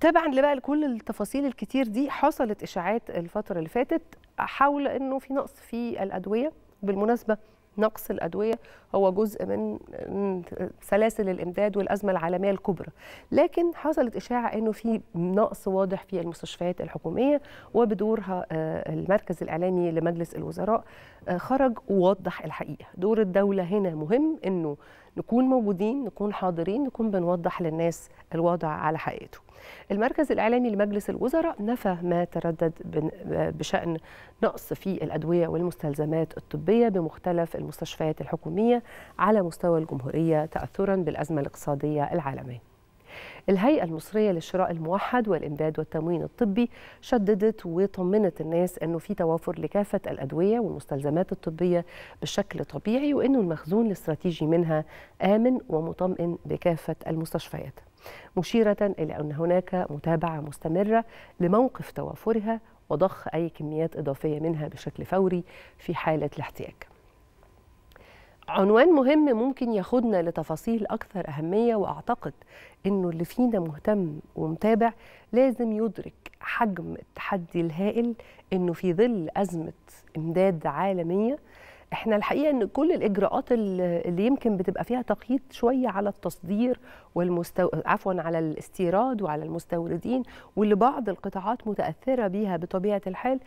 تبعا لبقى لكل التفاصيل الكتير دي حصلت اشاعات الفتره اللي فاتت حول انه في نقص في الادويه بالمناسبه نقص الادويه هو جزء من سلاسل الامداد والازمه العالميه الكبرى لكن حصلت اشاعه انه في نقص واضح في المستشفيات الحكوميه وبدورها آه، المركز الاعلامي لمجلس الوزراء آه، خرج ووضح الحقيقه دور الدوله هنا مهم انه نكون موجودين نكون حاضرين نكون بنوضح للناس الوضع على حقيقته المركز الإعلامي لمجلس الوزراء نفى ما تردد بشأن نقص في الأدوية والمستلزمات الطبية بمختلف المستشفيات الحكومية على مستوى الجمهورية تأثرا بالأزمة الاقتصادية العالمية الهيئة المصرية للشراء الموحد والإمداد والتموين الطبي شددت وطمنت الناس أنه في توافر لكافة الأدوية والمستلزمات الطبية بشكل طبيعي وأنه المخزون الاستراتيجي منها آمن ومطمئن بكافة المستشفيات مشيرة إلى أن هناك متابعة مستمرة لموقف توافرها وضخ أي كميات إضافية منها بشكل فوري في حالة الاحتياج عنوان مهم ممكن ياخدنا لتفاصيل أكثر أهمية وأعتقد إنه اللي فينا مهتم ومتابع لازم يدرك حجم التحدي الهائل إنه في ظل أزمة إمداد عالمية احنا الحقيقه ان كل الاجراءات اللي يمكن بتبقى فيها تقييد شويه على التصدير والمستو... عفوا على الاستيراد وعلى المستوردين واللي بعض القطاعات متاثره بيها بطبيعه الحال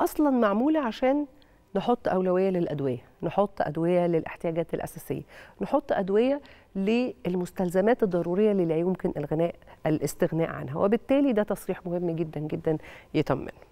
اصلا معموله عشان نحط أولوية للأدوية نحط أدوية للاحتياجات الأساسية نحط أدوية للمستلزمات الضرورية اللي لا يمكن الغناء الاستغناء عنها وبالتالي ده تصريح مهم جدا جدا يطمن